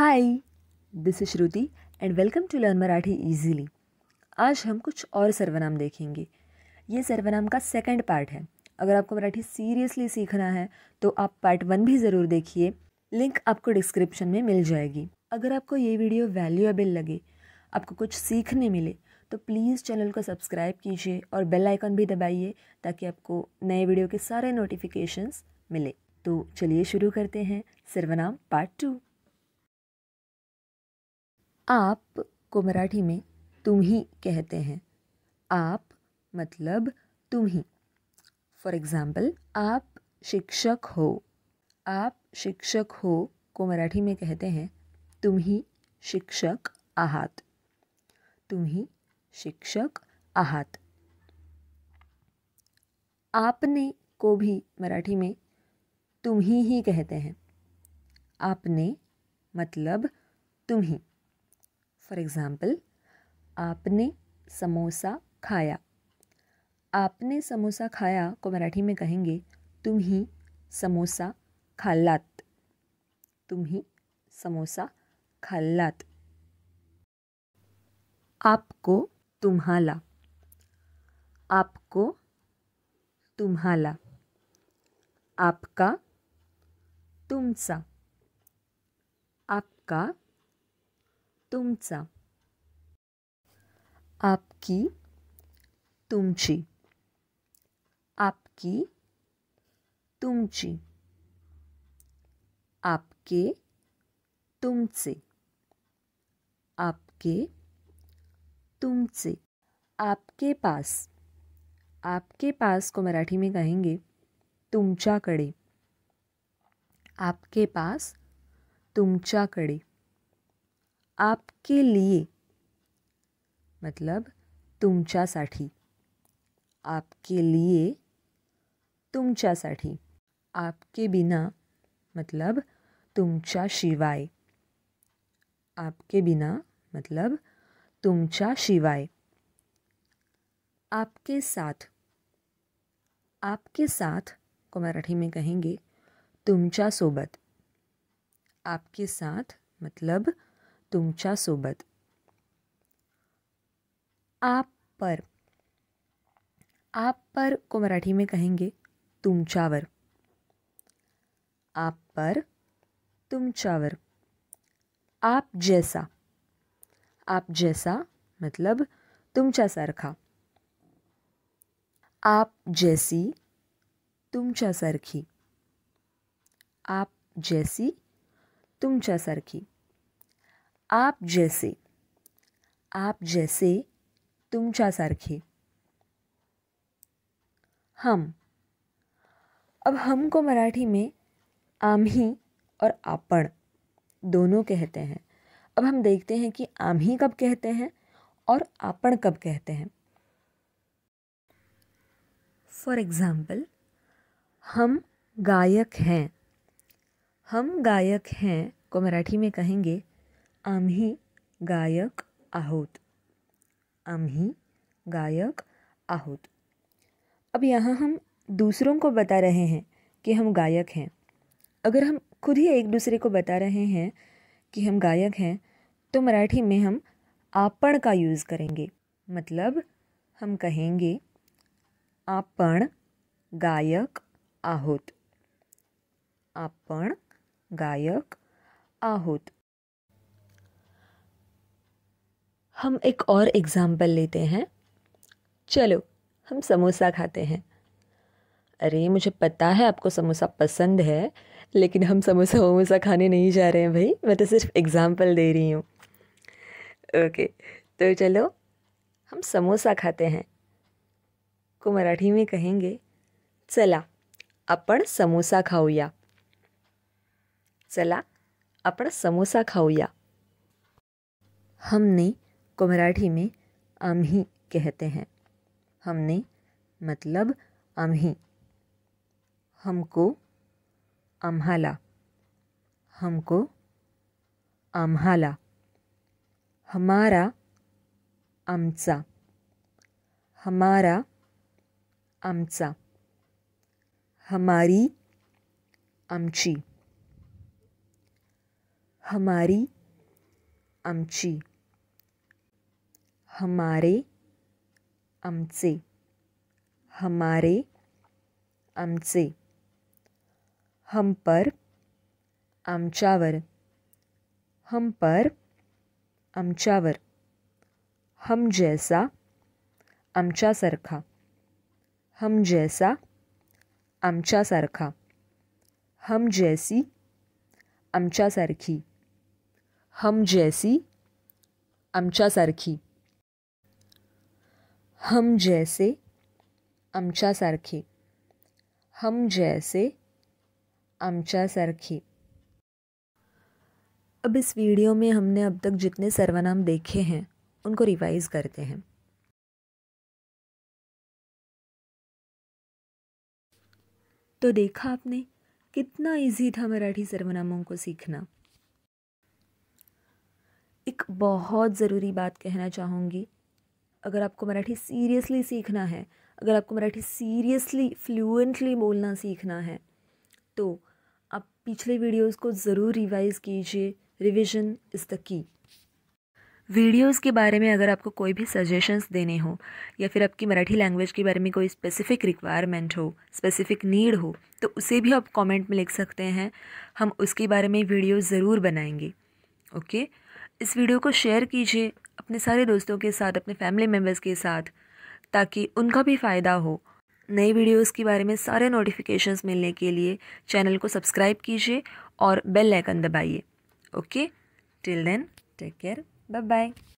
hi this is Shruti and welcome to learn Marathi easily आज हम कुछ और सर्वनाम देखेंगे ये सर्वनाम का सेकंड पार्ट है अगर आपको मराठी सीरियसली सीखना है तो आप पार्ट वन भी ज़रूर देखिए लिंक आपको डिस्क्रिप्शन में मिल जाएगी अगर आपको ये वीडियो वैल्यूएबल लगे आपको कुछ सीखने मिले तो प्लीज़ चैनल को सब्सक्राइब कीजिए और बेल आइकन भी दबाइए ताकि आपको नए वीडियो के सारे नोटिफिकेशंस मिले तो चलिए शुरू करते हैं सर्वनाम पार्ट टू आप को मराठी में तुम ही कहते हैं आप मतलब तुम ही फॉर एग्ज़ाम्पल आप शिक्षक हो आप शिक्षक हो को मराठी में कहते हैं तुम ही शिक्षक आहात तुम ही शिक्षक आहात आपने को भी मराठी में तुम ही ही कहते हैं आपने मतलब तुम ही फॉर एग्ज़ाम्पल आपने समोसा खाया आपने समोसा खाया को मराठी में कहेंगे तुम ही समोसा खालात तुम ही समोसा खाल्लात आपको तुम्हाला आपको तुम्हाला आपका तुमसा आपका तुमचा आपकी तुमची आपकी तुमची आपके तुमचे आपके तुमचे आपके पास आपके पास को मराठी में कहेंगे तुमच्याकडे आपके पास तुमच्याकडे आपके लिए मतलब तुमच्यासाठी आपके लिए तुमच्यासाठी आपके बिना मतलब तुमच्या शिवाय आपके बिना मतलब तुमच्या शिवाय आपके साथ आपके साथ को मराठी में कहेंगे तुमच्या सोबत आपके साथ मतलब सोबत आप पर आप पर को मराठी में कहेंगे तुमच्यावर आप पर तुमच्यावर आप जैसा आप जैसा मतलब तुमच्यासारखा आप जैसी तुमच्यासारखी आप जैसी तुमच्यासारखी आप जैसे आप जैसे सारखे हम अब हम को मराठी में ही और आपण दोनों कहते हैं अब हम देखते हैं कि ही कब कहते हैं और आपण कब कहते हैं फॉर एग्ज़ाम्पल हम गायक हैं हम गायक हैं को मराठी में कहेंगे आम्ही गायक आहोत आम्ही गायक आहोत अब यहाँ हम दूसरों को बता रहे हैं कि हम गायक हैं अगर हम खुद ही एक दूसरे को बता रहे हैं कि हम गायक हैं तो मराठी में हम आपण का यूज़ करेंगे मतलब हम कहेंगे आपण गायक आहोत आपण गायक आहोत हम एक और एग्ज़ाम्पल लेते हैं चलो हम समोसा खाते हैं अरे मुझे पता है आपको समोसा पसंद है लेकिन हम समोसा वमोसा खाने नहीं जा रहे हैं भाई मैं तो सिर्फ एग्ज़ाम्पल दे रही हूँ ओके तो चलो हम समोसा खाते हैं को मराठी में कहेंगे चला अपन समोसा खाऊया चला अपन समोसा खाऊया हमने को मराठी में आम्ही कहते हैं हमने मतलब आम्ही हमको आम्हाला हमको आम्हाला हमारा आमचा हमारा आमचा हमारी आमची हमारी आमची हमारे आमसे हमारे आमसे हम पर आमच्यावर हम पर आमच्यावर हम जैसा सरखा हम जैसा सरखा हम जैसी आमच्यासारखी हम जैसी आमच्यासारखी हम जैसे सारखे हम जैसे सारखे अब इस वीडियो में हमने अब तक जितने सर्वनाम देखे हैं उनको रिवाइज करते हैं तो देखा आपने कितना इजी था मराठी सर्वनामों को सीखना एक बहुत ज़रूरी बात कहना चाहूँगी अगर आपको मराठी सीरियसली सीखना है अगर आपको मराठी सीरियसली फ्लुएंटली बोलना सीखना है तो आप पिछले वीडियोस को ज़रूर रिवाइज कीजिए revision is the key videos के बारे में अगर आपको कोई भी सजेशंस देने हो या फिर आपकी मराठी लैंग्वेज के बारे में कोई स्पेसिफ़िक रिक्वायरमेंट हो स्पेसिफ़िक नीड हो तो उसे भी आप कमेंट में लिख सकते हैं हम उसके बारे में वीडियो ज़रूर बनाएंगे ओके इस वीडियो को शेयर कीजिए अपने सारे दोस्तों के साथ अपने फैमिली मेम्बर्स के साथ ताकि उनका भी फ़ायदा हो नई वीडियोस के बारे में सारे नोटिफिकेशंस मिलने के लिए चैनल को सब्सक्राइब कीजिए और बेल आइकन दबाइए okay till then take care bye bye